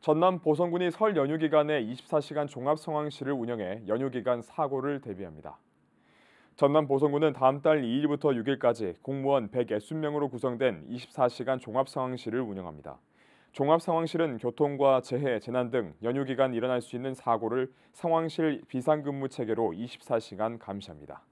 전남 보성군이 설 연휴 기간에 24시간 종합성황실을 운영해 연휴 기간 사고를 대비합니다. 전남 보성군은 다음 달 2일부터 6일까지 공무원 160명으로 구성된 24시간 종합상황실을 운영합니다. 종합상황실은 교통과 재해, 재난 등 연휴 기간 일어날 수 있는 사고를 상황실 비상근무 체계로 24시간 감시합니다.